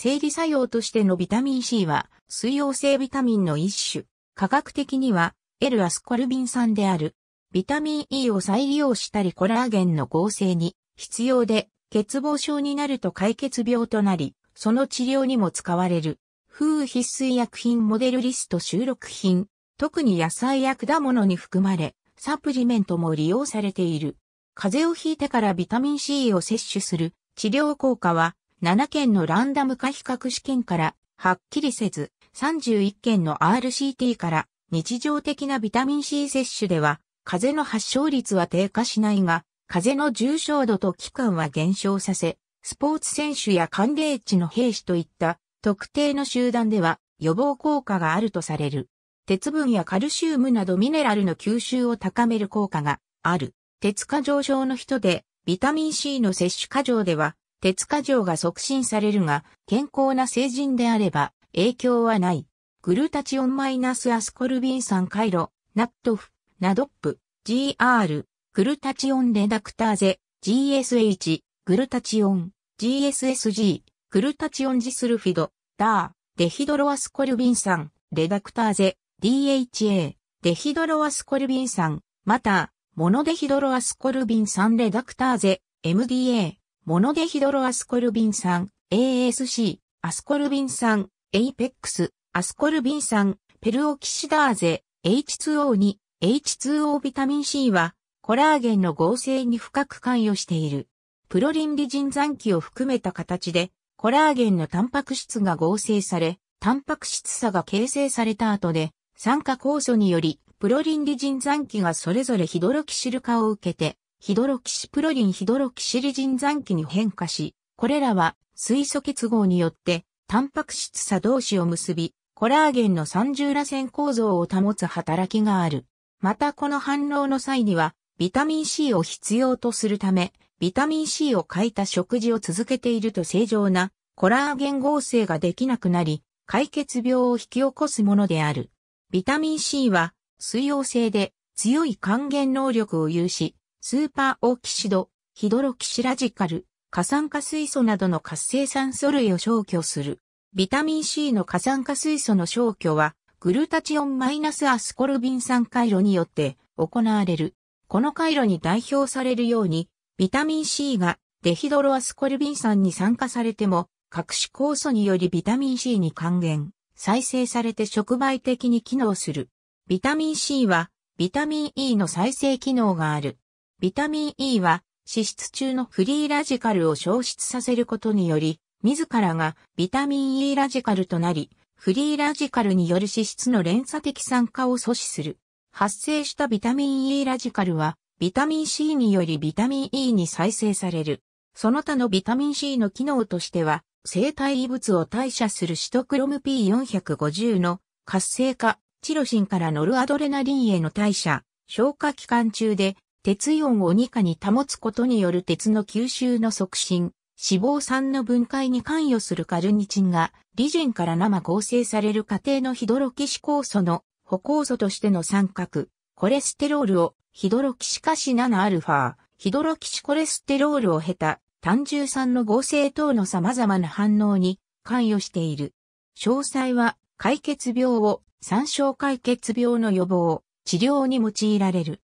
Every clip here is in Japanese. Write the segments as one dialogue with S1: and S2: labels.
S1: 生理作用としてのビタミン C は、水溶性ビタミンの一種。科学的には、L アスコルビン酸である。ビタミン E を再利用したりコラーゲンの合成に必要で、欠乏症になると解決病となり、その治療にも使われる。風必須薬品モデルリスト収録品。特に野菜や果物に含まれ、サプリメントも利用されている。風邪をひいてからビタミン C を摂取する治療効果は7件のランダム化比較試験からはっきりせず、31件の RCT から日常的なビタミン C 摂取では、風邪の発症率は低下しないが、風邪の重症度と期間は減少させ、スポーツ選手や寒冷地の兵士といった特定の集団では予防効果があるとされる。鉄分やカルシウムなどミネラルの吸収を高める効果がある。鉄過剰症の人でビタミン C の摂取過剰では鉄過剰が促進されるが、健康な成人であれば影響はない。グルタチオンマイナスアスコルビン酸回路、ナットフ、ナドップ、GR、グルタチオンレダクターゼ、GSH、グルタチオン、GSSG、グルタチオンジスルフィド、ダー、デヒドロアスコルビン酸、レダクターゼ、DHA、デヒドロアスコルビン酸、また、モノデヒドロアスコルビン酸レダクターゼ、MDA、モノデヒドロアスコルビン酸、ASC、アスコルビン酸、エイペックス、アスコルビン酸、ペルオキシダーゼ、H2O2、H2O ビタミン C は、コラーゲンの合成に深く関与している。プロリンリジン残機を含めた形で、コラーゲンのタンパク質が合成され、タンパク質差が形成された後で、酸化酵素により、プロリンリジン残機がそれぞれヒドロキシル化を受けて、ヒドロキシプロリンヒドロキシリジン残機に変化し、これらは水素結合によってタンパク質差同士を結び、コラーゲンの三重螺旋構造を保つ働きがある。またこの反応の際には、ビタミン C を必要とするため、ビタミン C を欠いた食事を続けていると正常なコラーゲン合成ができなくなり、解決病を引き起こすものである。ビタミン C は水溶性で強い還元能力を有し、スーパーオキシド、ヒドロキシラジカル、過酸化水素などの活性酸素類を消去する。ビタミン C の過酸化水素の消去は、グルタチオンマイナスアスコルビン酸回路によって行われる。この回路に代表されるように、ビタミン C がデヒドロアスコルビン酸に酸化されても、各種酵素によりビタミン C に還元、再生されて触媒的に機能する。ビタミン C は、ビタミン E の再生機能がある。ビタミン E は脂質中のフリーラジカルを消失させることにより、自らがビタミン E ラジカルとなり、フリーラジカルによる脂質の連鎖的酸化を阻止する。発生したビタミン E ラジカルは、ビタミン C によりビタミン E に再生される。その他のビタミン C の機能としては、生体異物を代謝するシトクロム P450 の活性化、チロシンからノルアドレナリンへの代謝、消化期間中で鉄イオンを2価に保つことによる鉄の吸収の促進、脂肪酸の分解に関与するカルニチンが、リジンから生合成される過程のヒドロキシ酵素の補酵素としての三角、コレステロールをヒドロキシ化し 7α、ヒドロキシコレステロールを経た単重酸の合成等の様々な反応に関与している。詳細は解決病を参照解決病の予防、治療に用いられる。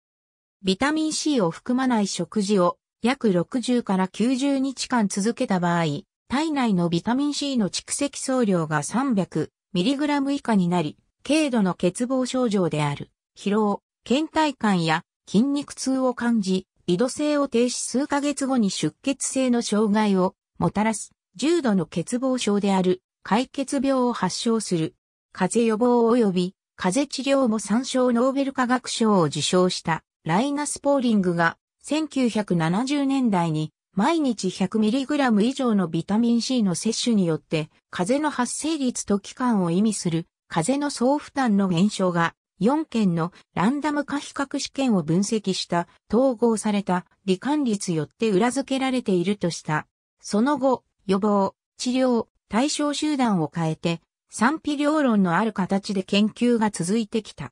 S1: ビタミン C を含まない食事を約60から90日間続けた場合、体内のビタミン C の蓄積総量が 300mg 以下になり、軽度の欠乏症状である、疲労、倦怠感や筋肉痛を感じ、移動性を停止数ヶ月後に出血性の障害をもたらす、重度の欠乏症である、解決病を発症する、風邪予防及び風邪治療も参照ノーベル化学賞を受賞した。ライナス・ポーリングが1970年代に毎日 100mg 以上のビタミン C の摂取によって、風邪の発生率と期間を意味する、風邪の総負担の減少が、4件のランダム化比較試験を分析した統合された罹患率よって裏付けられているとした。その後、予防、治療、対象集団を変えて、賛否両論のある形で研究が続いてきた。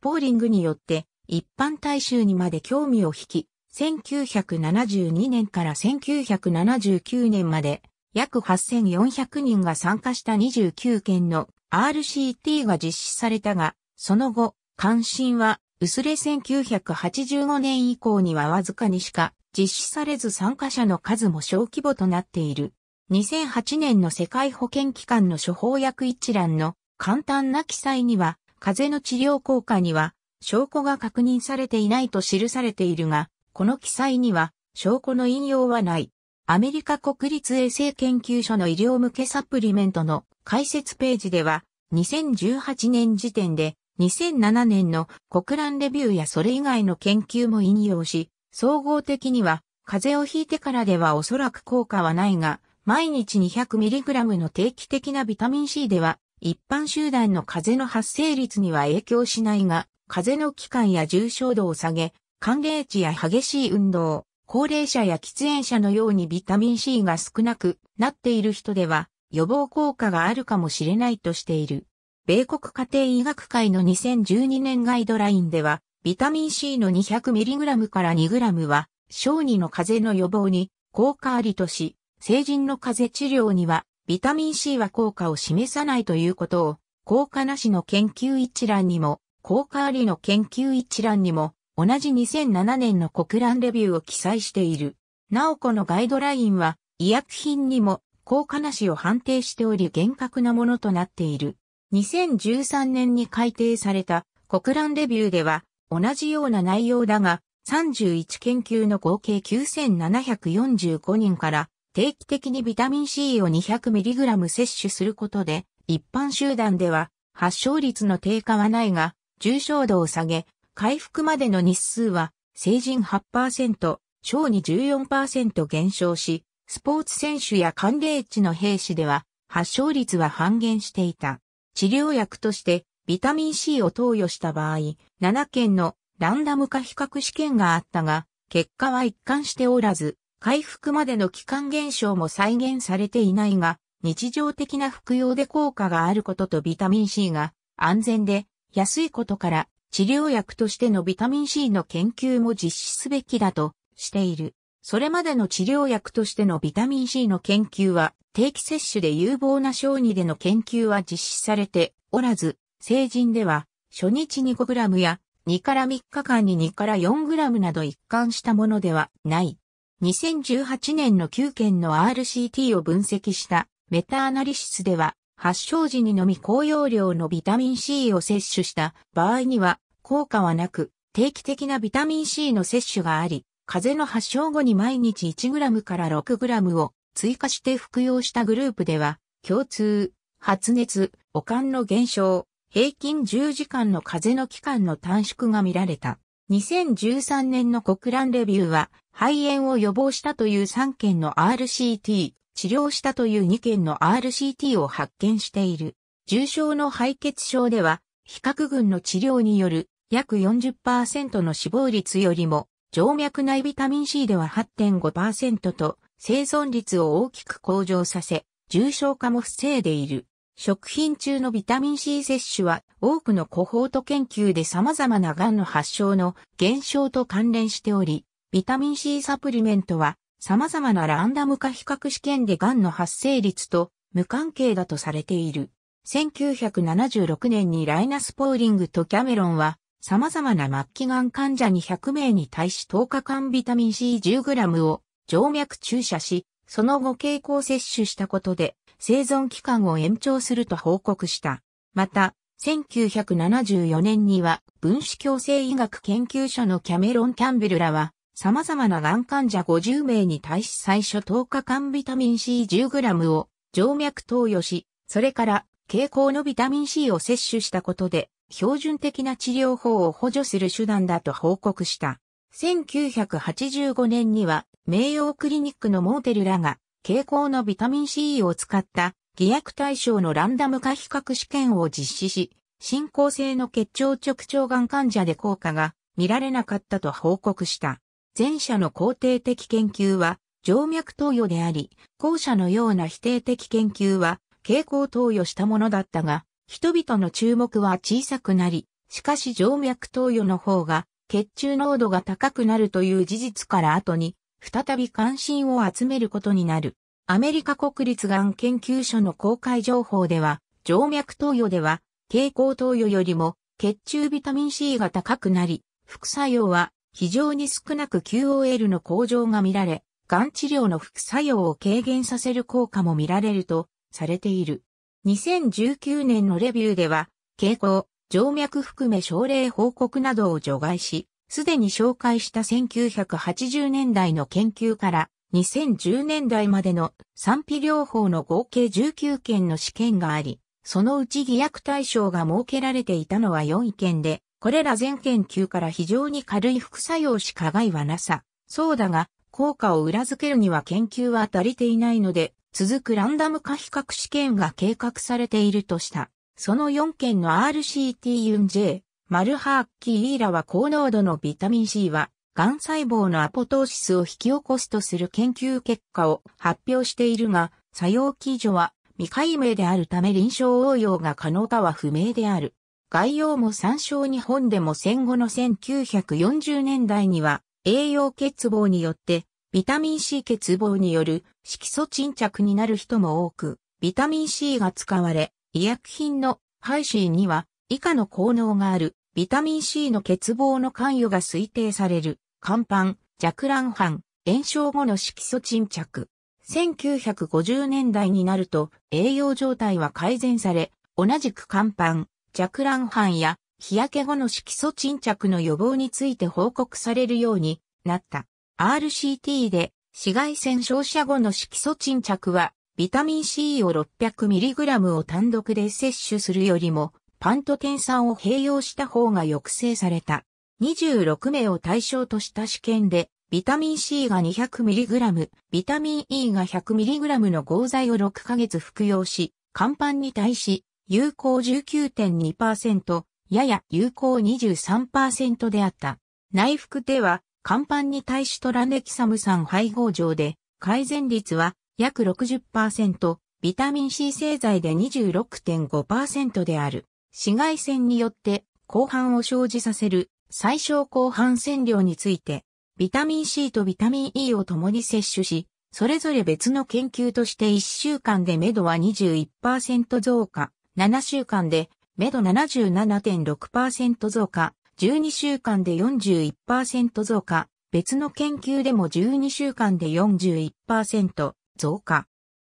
S1: ポーリングによって一般大衆にまで興味を引き、1972年から1979年まで約8400人が参加した29件の RCT が実施されたが、その後、関心は薄れ1985年以降にはわずかにしか実施されず参加者の数も小規模となっている。2008年の世界保健機関の処方薬一覧の簡単な記載には、風邪の治療効果には証拠が確認されていないと記されているが、この記載には証拠の引用はない。アメリカ国立衛生研究所の医療向けサプリメントの解説ページでは、2018年時点で2007年の国覧レビューやそれ以外の研究も引用し、総合的には風邪をひいてからではおそらく効果はないが、毎日 200mg の定期的なビタミン C では一般集団の風邪の発生率には影響しないが、風邪の期間や重症度を下げ、寒冷地や激しい運動、高齢者や喫煙者のようにビタミン C が少なくなっている人では予防効果があるかもしれないとしている。米国家庭医学会の2012年ガイドラインでは、ビタミン C の 200mg から 2g は、小児の風邪の予防に効果ありとし、成人の風邪治療には、ビタミン C は効果を示さないということを、効果なしの研究一覧にも効果ありの研究一覧にも、同じ2007年の国覧レビューを記載している。なおこのガイドラインは、医薬品にも効果なしを判定しており厳格なものとなっている。2013年に改定された国覧レビューでは、同じような内容だが、31研究の合計9745人から定期的にビタミン C を 200mg 摂取することで一般集団では発症率の低下はないが重症度を下げ、回復までの日数は、成人8%、小児14%減少し、スポーツ選手や寒冷地の兵士では、発症率は半減していた。治療薬として、ビタミン C を投与した場合、7件のランダム化比較試験があったが、結果は一貫しておらず、回復までの期間減少も再現されていないが、日常的な服用で効果があることとビタミン C が安全で安いことから治療薬としてのビタミン C の研究も実施すべきだとしている。それまでの治療薬としてのビタミン C の研究は定期接種で有望な小児での研究は実施されておらず、成人では初日に5 g や2から3日間に2から 4g など一貫したものではない。2018年の9件の RCT を分析したメタアナリシスでは発症時にのみ高容量のビタミン C を摂取した場合には効果はなく、定期的なビタミン C の摂取があり、風邪の発症後に毎日 1g から 6g を追加して服用したグループでは、共通、発熱、悪寒の減少、平均10時間の風邪の期間の短縮が見られた。2013年の国蘭レビューは、肺炎を予防したという3件の RCT、治療したという2件の RCT を発見している。重症の敗血症では、比較群の治療による約40%の死亡率よりも、静脈内ビタミン C では8.5%と生存率を大きく向上させ、重症化も防いでいる。食品中のビタミン C 摂取は多くのコホート研究で様々な癌の発症の減少と関連しており、ビタミン C サプリメントは様々なランダム化比較試験で癌の発生率と無関係だとされている。1976年にライナ・スポーリングとキャメロンは様々な末期癌患者に100名に対し10日間ビタミン C10g を静脈注射し、その後経口摂取したことで生存期間を延長すると報告した。また、1974年には分子共生医学研究所のキャメロン・キャンベルらは様々ながん患者50名に対し最初10日間ビタミン C10g を静脈投与し、それから蛍光のビタミン C を摂取したことで、標準的な治療法を補助する手段だと報告した。1985年には、名誉クリニックのモーテルらが、蛍光のビタミン C を使った偽薬対象のランダム化比較試験を実施し、進行性の血腸直腸がん患者で効果が見られなかったと報告した。前者の肯定的研究は、静脈投与であり、後者のような否定的研究は、蛍光投与したものだったが、人々の注目は小さくなり、しかし静脈投与の方が、血中濃度が高くなるという事実から後に、再び関心を集めることになる。アメリカ国立がん研究所の公開情報では、静脈投与では、蛍光投与よりも血中ビタミン C が高くなり、副作用は非常に少なく QOL の向上が見られ、がん治療の副作用を軽減させる効果も見られるとされている。2019年のレビューでは、傾向、静脈含め症例報告などを除外し、すでに紹介した1980年代の研究から2010年代までの賛否療法の合計19件の試験があり、そのうち偽薬対象が設けられていたのは4件で、これら全研究から非常に軽い副作用しか害はなさ。そうだが、効果を裏付けるには研究は足りていないので、続くランダム化比較試験が計画されているとした。その4件の RCT u n J、マルハーキーイーラは高濃度のビタミン C は、癌細胞のアポトーシスを引き起こすとする研究結果を発表しているが、作用基準は未解明であるため臨床応用が可能かは不明である。概要も参照日本でも戦後の1940年代には栄養欠乏によってビタミン C 欠乏による色素沈着になる人も多く、ビタミン C が使われ、医薬品のハイシーには以下の効能がある、ビタミン C の欠乏の関与が推定される、肝斑、弱卵斑、炎症後の色素沈着。1950年代になると栄養状態は改善され、同じく肝斑、弱卵斑や日焼け後の色素沈着の予防について報告されるようになった。RCT で紫外線照射後の色素沈着はビタミン C を 600mg を単独で摂取するよりもパントテン酸を併用した方が抑制された。26名を対象とした試験でビタミン C が 200mg、ビタミン E が 100mg の合剤を6ヶ月服用し、乾板に対し、有効19.2%、やや有効23%であった。内服では、乾板に対しトラネキサム酸配合上で、改善率は約60%、ビタミン C 製剤で26.5%である。紫外線によって後半を生じさせる最小後半線量について、ビタミン C とビタミン E を共に摂取し、それぞれ別の研究として1週間で目処は21%増加、7週間で、めど77.6%増加、12週間で41%増加、別の研究でも12週間で41%増加。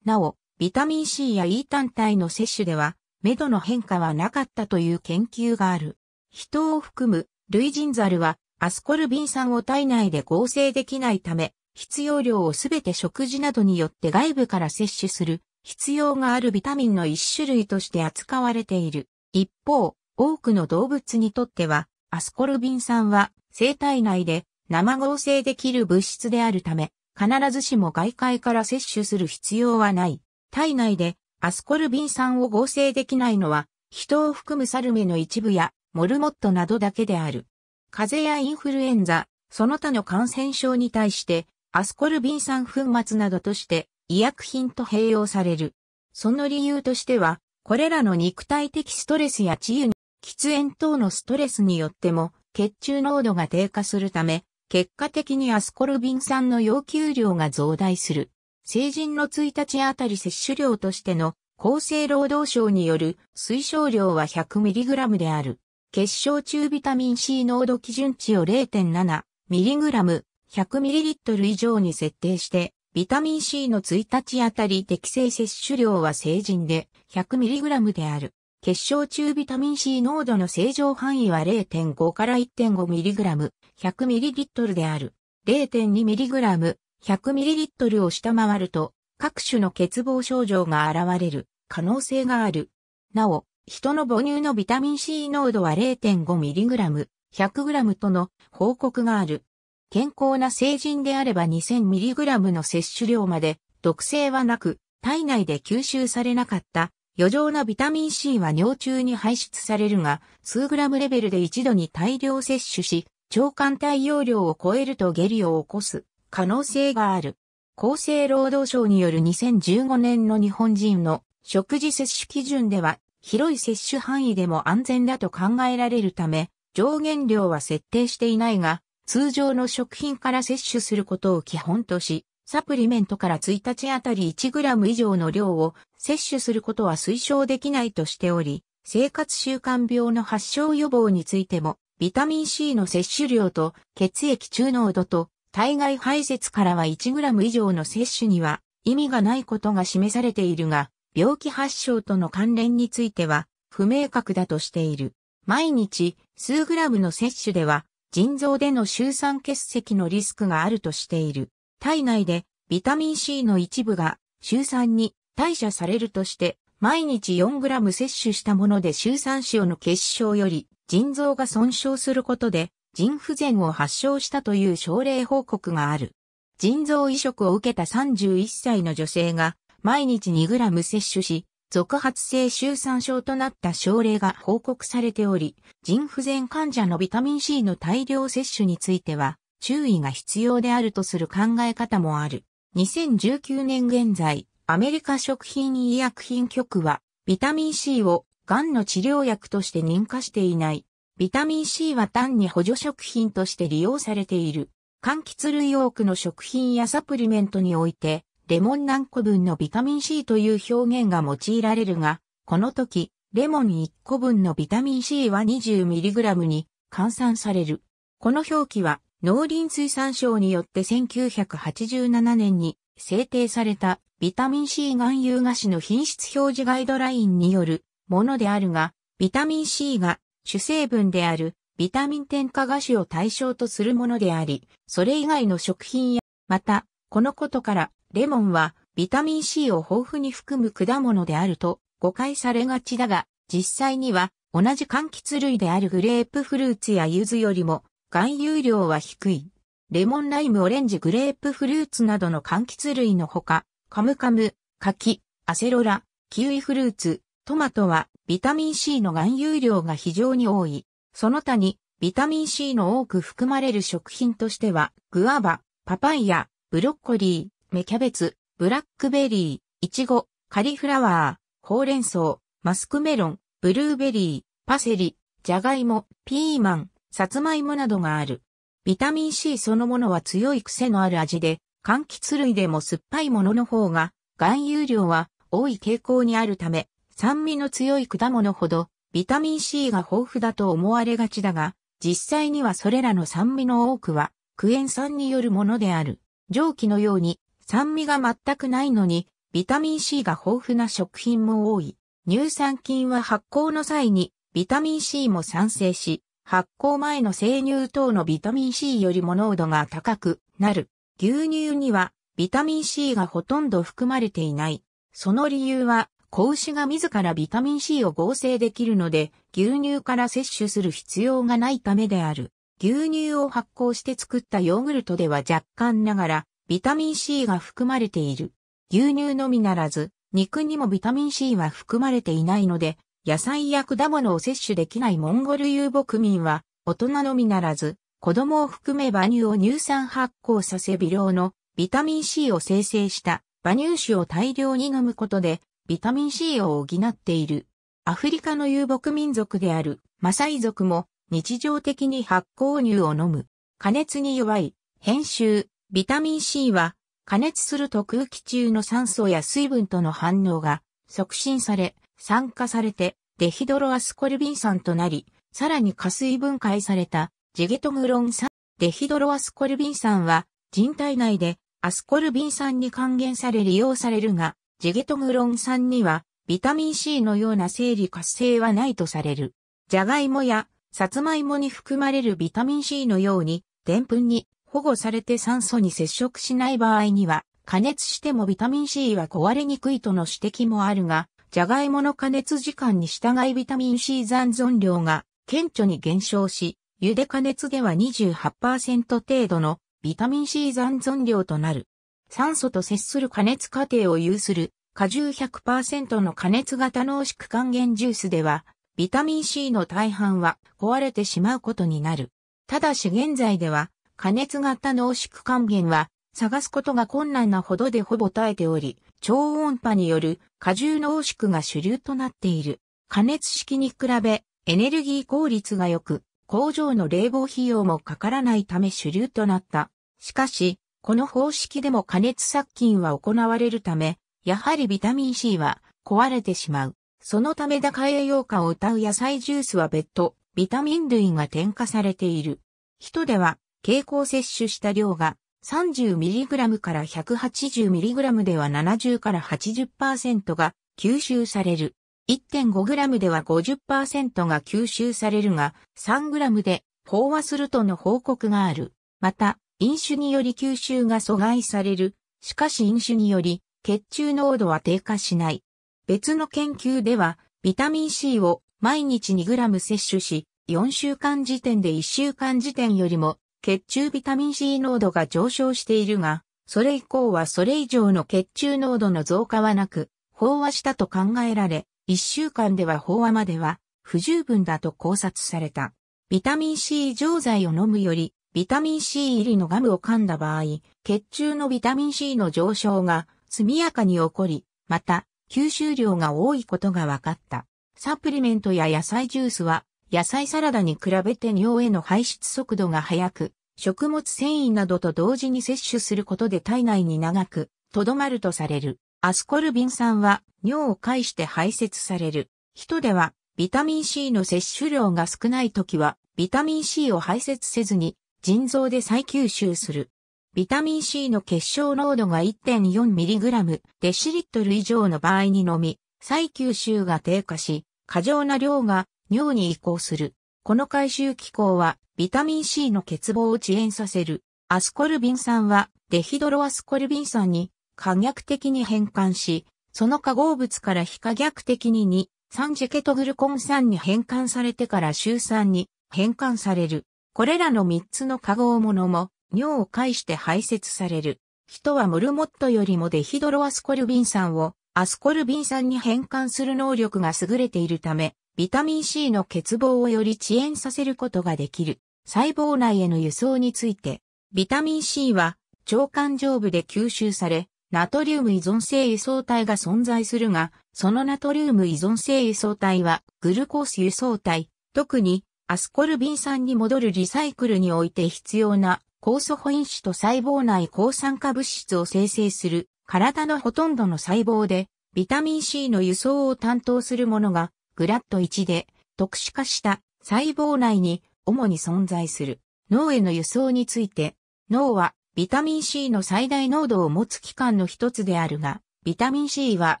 S1: なお、ビタミン C や E 単体の摂取では、めどの変化はなかったという研究がある。人を含む、類人ザルは、アスコルビン酸を体内で合成できないため、必要量をすべて食事などによって外部から摂取する必要があるビタミンの一種類として扱われている。一方、多くの動物にとっては、アスコルビン酸は生体内で生合成できる物質であるため、必ずしも外界から摂取する必要はない。体内でアスコルビン酸を合成できないのは、人を含むサルメの一部やモルモットなどだけである。風邪やインフルエンザ、その他の感染症に対して、アスコルビン酸粉末などとして医薬品と併用される。その理由としては、これらの肉体的ストレスや治癒喫煙等のストレスによっても血中濃度が低下するため、結果的にアスコルビン酸の要求量が増大する。成人の1日あたり摂取量としての厚生労働省による推奨量は 100mg である。結晶中ビタミン C 濃度基準値を 0.7mg、100ml 以上に設定して、ビタミン C の1日あたり適正摂取量は成人で 100mg である。結晶中ビタミン C 濃度の正常範囲は0.5から 1.5mg、100ml である。0.2mg、100ml を下回ると、各種の欠乏症状が現れる可能性がある。なお、人の母乳のビタミン C 濃度は 0.5mg、100g との報告がある。健康な成人であれば 2000mg の摂取量まで毒性はなく、体内で吸収されなかった余剰なビタミン C は尿中に排出されるが、数グラムレベルで一度に大量摂取し、腸管対容量を超えると下痢を起こす可能性がある。厚生労働省による2015年の日本人の食事摂取基準では、広い摂取範囲でも安全だと考えられるため、上限量は設定していないが、通常の食品から摂取することを基本とし、サプリメントから1日あたり 1g 以上の量を摂取することは推奨できないとしており、生活習慣病の発症予防についても、ビタミン C の摂取量と血液中濃度と体外排泄からは 1g 以上の摂取には意味がないことが示されているが、病気発症との関連については不明確だとしている。毎日数グラムの摂取では腎臓での周酸結石のリスクがあるとしている。体内でビタミン C の一部が周酸に代謝されるとして、毎日 4g 摂取したもので周酸腫の結晶より腎臓が損傷することで腎不全を発症したという症例報告がある。腎臓移植を受けた31歳の女性が毎日 2g 摂取し、続発性周産症となった症例が報告されており、腎不全患者のビタミン C の大量摂取については、注意が必要であるとする考え方もある。2019年現在、アメリカ食品医薬品局は、ビタミン C を癌の治療薬として認可していない。ビタミン C は単に補助食品として利用されている。柑橘類多くの食品やサプリメントにおいて、レモン何個分のビタミン C という表現が用いられるが、この時、レモン1個分のビタミン C は 20mg に換算される。この表記は農林水産省によって1987年に制定されたビタミン C 含有菓子の品質表示ガイドラインによるものであるが、ビタミン C が主成分であるビタミン添加菓子を対象とするものであり、それ以外の食品や、また、このことからレモンはビタミン C を豊富に含む果物であると誤解されがちだが、実際には同じ柑橘類であるグレープフルーツや柚子よりも含有量は低い。レモンライムオレンジグレープフルーツなどの柑橘類のほか、カムカム、柿、アセロラ、キウイフルーツ、トマトはビタミン C の含有量が非常に多い。その他にビタミン C の多く含まれる食品としては、グアバ、パパイヤ、ブロッコリー、芽キャベツ、ブラックベリー、イチゴ、カリフラワー、ほうれん草、マスクメロン、ブルーベリー、パセリ、ジャガイモ、ピーマン、サツマイモなどがある。ビタミン C そのものは強い癖のある味で、柑橘類でも酸っぱいものの方が、含有量は多い傾向にあるため、酸味の強い果物ほど、ビタミン C が豊富だと思われがちだが、実際にはそれらの酸味の多くは、クエン酸によるものである。蒸気のように酸味が全くないのに、ビタミン C が豊富な食品も多い。乳酸菌は発酵の際にビタミン C も産生し、発酵前の生乳等のビタミン C よりも濃度が高くなる。牛乳にはビタミン C がほとんど含まれていない。その理由は、子牛が自らビタミン C を合成できるので、牛乳から摂取する必要がないためである。牛乳を発酵して作ったヨーグルトでは若干ながら、ビタミン C が含まれている。牛乳のみならず、肉にもビタミン C は含まれていないので、野菜や果物を摂取できないモンゴル遊牧民は、大人のみならず、子供を含め馬乳を乳酸発酵させ微量のビタミン C を生成した馬乳酒を大量に飲むことでビタミン C を補っている。アフリカの遊牧民族であるマサイ族も日常的に発酵乳を飲む。加熱に弱い、編集、ビタミン C は加熱すると空気中の酸素や水分との反応が促進され、酸化されてデヒドロアスコルビン酸となり、さらに加水分解されたジゲトムロン酸。デヒドロアスコルビン酸は人体内でアスコルビン酸に還元され利用されるが、ジゲトムロン酸にはビタミン C のような生理活性はないとされる。ジャガイモやサツマイモに含まれるビタミン C のように、デンプンに保護されて酸素に接触しない場合には、加熱してもビタミン C は壊れにくいとの指摘もあるが、ジャガイモの加熱時間に従いビタミン C 残存量が顕著に減少し、茹で加熱では28%程度のビタミン C 残存量となる。酸素と接する加熱過程を有する果汁100%の加熱型濃縮還元ジュースでは、ビタミン C の大半は壊れてしまうことになる。ただし現在では加熱型濃縮還元は、探すことが困難なほどでほぼ耐えており、超音波による荷重濃縮が主流となっている。加熱式に比べ、エネルギー効率が良く、工場の冷房費用もかからないため主流となった。しかし、この方式でも加熱殺菌は行われるため、やはりビタミン C は壊れてしまう。そのため高栄養価を謳う野菜ジュースは別途、ビタミン類が添加されている。人では、経口摂取した量が 30mg から 180mg では70から80%が吸収される。1.5g では50%が吸収されるが、3g で飽和するとの報告がある。また、飲酒により吸収が阻害される。しかし飲酒により血中濃度は低下しない。別の研究では、ビタミン C を毎日 2g 摂取し、4週間時点で1週間時点よりも血中ビタミン C 濃度が上昇しているが、それ以降はそれ以上の血中濃度の増加はなく、飽和したと考えられ、1週間では飽和までは不十分だと考察された。ビタミン C 錠剤を飲むより、ビタミン C 入りのガムを噛んだ場合、血中のビタミン C の上昇が速やかに起こり、また、吸収量が多いことが分かった。サプリメントや野菜ジュースは野菜サラダに比べて尿への排出速度が速く、食物繊維などと同時に摂取することで体内に長く、とどまるとされる。アスコルビン酸は尿を介して排泄される。人ではビタミン C の摂取量が少ない時はビタミン C を排泄せずに腎臓で再吸収する。ビタミン C の結晶濃度が 1.4mg デシリットル以上の場合にのみ、再吸収が低下し、過剰な量が尿に移行する。この回収機構はビタミン C の欠乏を遅延させる。アスコルビン酸はデヒドロアスコルビン酸に可逆的に変換し、その化合物から非可逆的に2、3ジケトグルコン酸に変換されてから周酸に変換される。これらの3つの化合物も尿を介して排泄される。人はモルモットよりもデヒドロアスコルビン酸をアスコルビン酸に変換する能力が優れているため、ビタミン C の欠乏をより遅延させることができる細胞内への輸送について、ビタミン C は腸管上部で吸収され、ナトリウム依存性輸送体が存在するが、そのナトリウム依存性輸送体はグルコース輸送体、特にアスコルビン酸に戻るリサイクルにおいて必要な酵素保因子と細胞内抗酸化物質を生成する体のほとんどの細胞でビタミン C の輸送を担当するものがグラッド1で特殊化した細胞内に主に存在する脳への輸送について、脳はビタミン C の最大濃度を持つ器官の一つであるが、ビタミン C は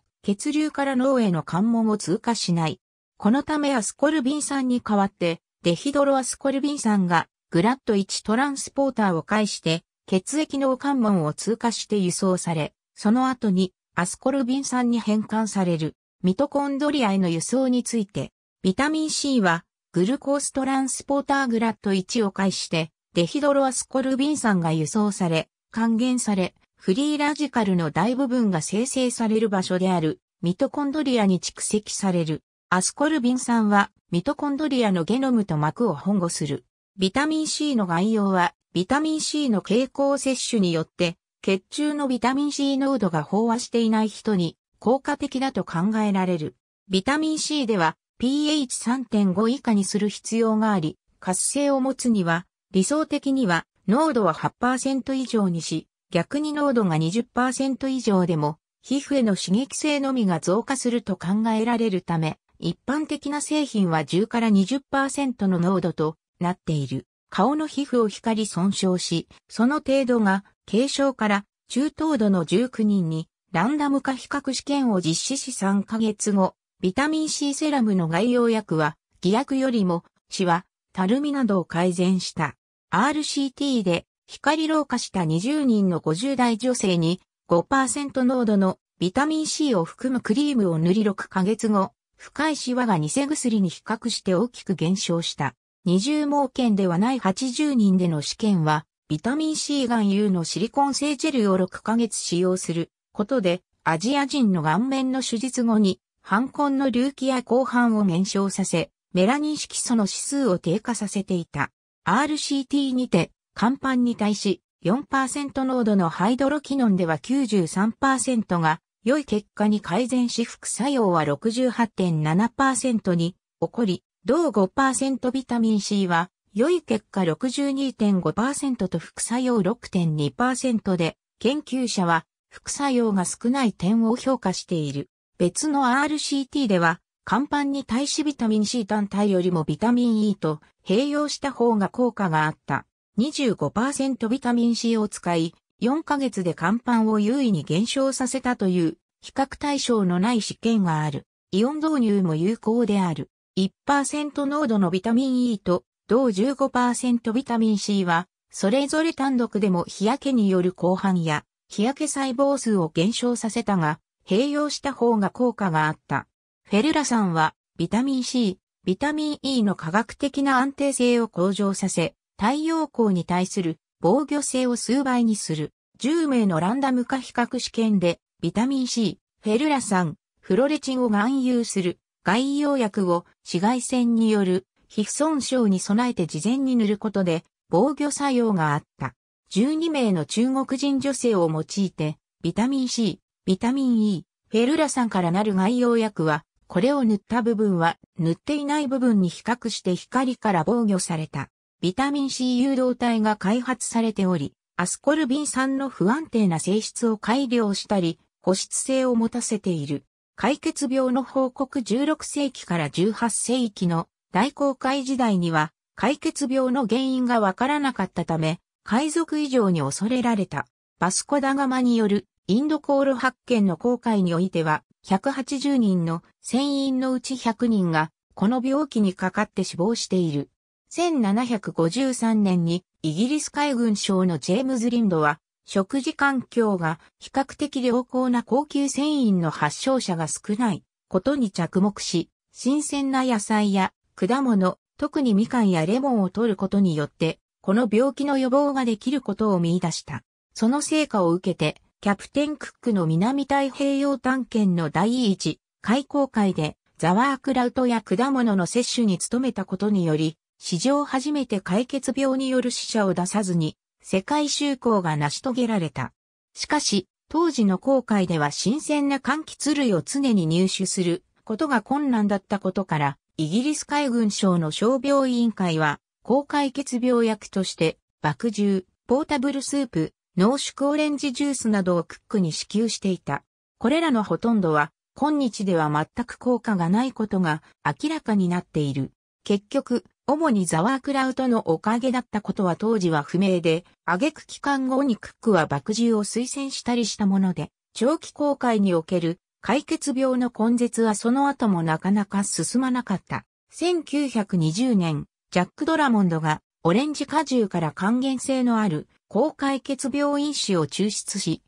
S1: 血流から脳への関門を通過しない。このためアスコルビン酸に代わって、デヒドロアスコルビン酸がグラッド1トランスポーターを介して血液脳関門を通過して輸送され、その後にアスコルビン酸に変換される。ミトコンドリアへの輸送について、ビタミン C はグルコーストランスポーターグラット1を介して、デヒドロアスコルビン酸が輸送され、還元され、フリーラジカルの大部分が生成される場所であるミトコンドリアに蓄積される。アスコルビン酸はミトコンドリアのゲノムと膜を保護する。ビタミン C の概要は、ビタミン C の経口摂取によって、血中のビタミン C 濃度が飽和していない人に効果的だと考えられる。ビタミン C では pH3.5 以下にする必要があり、活性を持つには、理想的には濃度は8%以上にし、逆に濃度が20%以上でも、皮膚への刺激性のみが増加すると考えられるため、一般的な製品は10から20%の濃度となっている。顔の皮膚を光損傷し、その程度が軽症から中等度の19人にランダム化比較試験を実施し3ヶ月後、ビタミン C セラムの外用薬は、偽薬よりも、シワ、たるみなどを改善した。RCT で、光老化した20人の50代女性に、5%濃度のビタミン C を含むクリームを塗り6ヶ月後、深いシワが偽薬に比較して大きく減少した。二重毛検ではない80人での試験は、ビタミン C 含有のシリコン製ジェルを6ヶ月使用することで、アジア人の顔面の手術後に、反根の隆起や後半を減少させ、メラニン色素の指数を低下させていた。RCT にて、肝板に対し、4%濃度のハイドロキノンでは93%が、良い結果に改善し副作用は68.7%に起こり、同5%ビタミン C は、良い結果62.5%と副作用6.2%で、研究者は副作用が少ない点を評価している。別の RCT では、乾板に対しビタミン C 単体よりもビタミン E と併用した方が効果があった。25%ビタミン C を使い、4ヶ月で乾板を優位に減少させたという、比較対象のない試験がある。イオン導入も有効である。1%濃度のビタミン E と同15%ビタミン C は、それぞれ単独でも日焼けによる後半や日焼け細胞数を減少させたが、併用した方が効果があった。フェルラ酸は、ビタミン C、ビタミン E の科学的な安定性を向上させ、太陽光に対する防御性を数倍にする。10名のランダム化比較試験で、ビタミン C、フェルラ酸、フロレチンを含有する外用薬を紫外線による皮膚損傷に備えて事前に塗ることで防御作用があった。12名の中国人女性を用いて、ビタミン C、ビタミン E、フェルラ酸からなる外用薬は、これを塗った部分は塗っていない部分に比較して光から防御された。ビタミン C 誘導体が開発されており、アスコルビン酸の不安定な性質を改良したり、保湿性を持たせている。解決病の報告16世紀から18世紀の大航海時代には、解決病の原因がわからなかったため、海賊以上に恐れられた、バスコダガマによるインド航路発見の航海においては、180人の船員のうち100人が、この病気にかかって死亡している。1753年にイギリス海軍省のジェームズ・リンドは、食事環境が比較的良好な高級船員の発症者が少ないことに着目し、新鮮な野菜や果物、特にみかんやレモンを取ることによってこの病気の予防ができることを見出した。その成果を受けて、キャプテンクックの南太平洋探検の第一、開口会で、ザワークラウトや果物の摂取に努めたことにより、史上初めて解決病による死者を出さずに、世界就航が成し遂げられた。しかし、当時の航海では新鮮な柑橘類を常に入手することが困難だったことから、イギリス海軍省の傷病委員会は、高解血病薬として、爆汁、ポータブルスープ、濃縮オレンジジュースなどをクックに支給していた。これらのほとんどは、今日では全く効果がないことが明らかになっている。結局、主にザワークラウトのおかげだったことは当時は不明で、挙句期間後にクックは爆汁を推薦したりしたもので、長期公開における解決病の根絶はその後もなかなか進まなかった。1920年、ジャック・ドラモンドがオレンジ果汁から還元性のある高解血病因子を抽出し、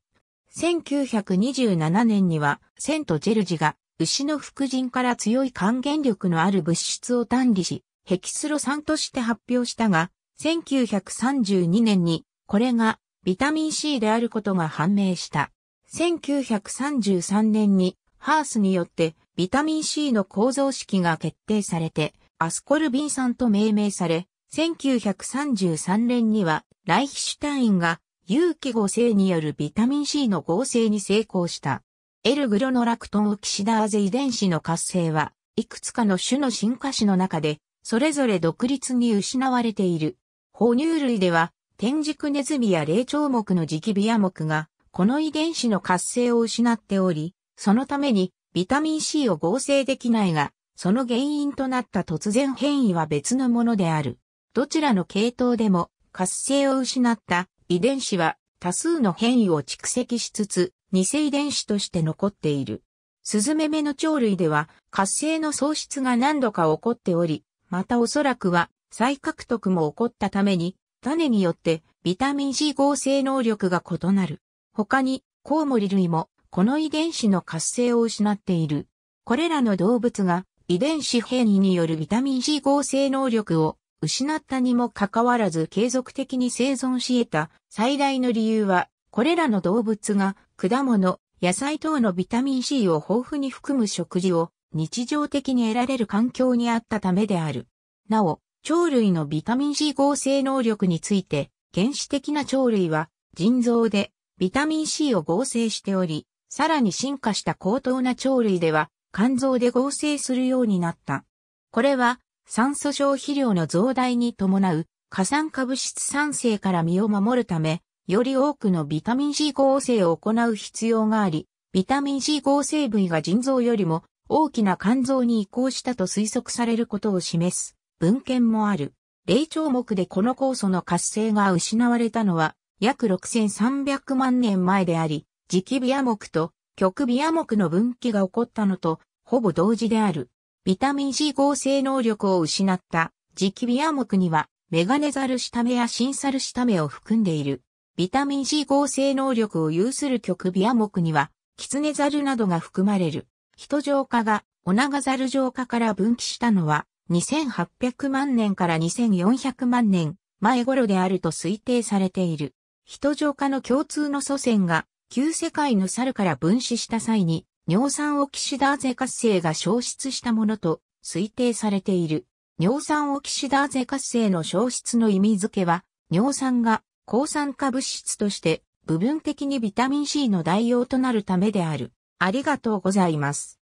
S1: 1927年にはセント・ジェルジが牛の副腎から強い還元力のある物質を単理し、ヘキスロ酸として発表したが、1932年にこれがビタミン C であることが判明した。1933年にハースによってビタミン C の構造式が決定されて、アスコルビン酸と命名され、1933年にはライヒシュタインが有機合成によるビタミン C の合成に成功した。エルグロノラクトンオキシダーゼ遺伝子の活性は、いくつかの種の進化種の中で、それぞれ独立に失われている。哺乳類では、天竺ネズミや霊長目の磁気ビア目が、この遺伝子の活性を失っており、そのためにビタミン C を合成できないが、その原因となった突然変異は別のものである。どちらの系統でも活性を失った遺伝子は多数の変異を蓄積しつつ偽遺伝子として残っている。スズメメの鳥類では活性の喪失が何度か起こっており、またおそらくは再獲得も起こったために種によってビタミン C 合成能力が異なる。他にコウモリ類もこの遺伝子の活性を失っている。これらの動物が遺伝子変異によるビタミン C 合成能力を失ったにもかかわらず継続的に生存し得た最大の理由は、これらの動物が果物、野菜等のビタミン C を豊富に含む食事を日常的に得られる環境にあったためである。なお、鳥類のビタミン C 合成能力について、原始的な鳥類は腎臓でビタミン C を合成しており、さらに進化した高等な鳥類では肝臓で合成するようになった。これは酸素消費量の増大に伴う過酸化物質酸性から身を守るため、より多くのビタミン C 合成を行う必要があり、ビタミン C 合成部位が腎臓よりも大きな肝臓に移行したと推測されることを示す文献もある。霊長目でこの酵素の活性が失われたのは約6300万年前であり、磁気ビア目と極微亜目の分岐が起こったのと、ほぼ同時である。ビタミン C 合成能力を失った磁気微亜目には、メガネザルシタメやシンサルシタメを含んでいる。ビタミン C 合成能力を有する極微亜目には、キツネザルなどが含まれる。人浄化が、オナガザル浄化から分岐したのは、2800万年から2400万年前頃であると推定されている。人浄化の共通の祖先が、旧世界の猿から分子した際に、尿酸オキシダーゼ活性が消失したものと推定されている。尿酸オキシダーゼ活性の消失の意味付けは、尿酸が抗酸化物質として部分的にビタミン C の代用となるためである。ありがとうございます。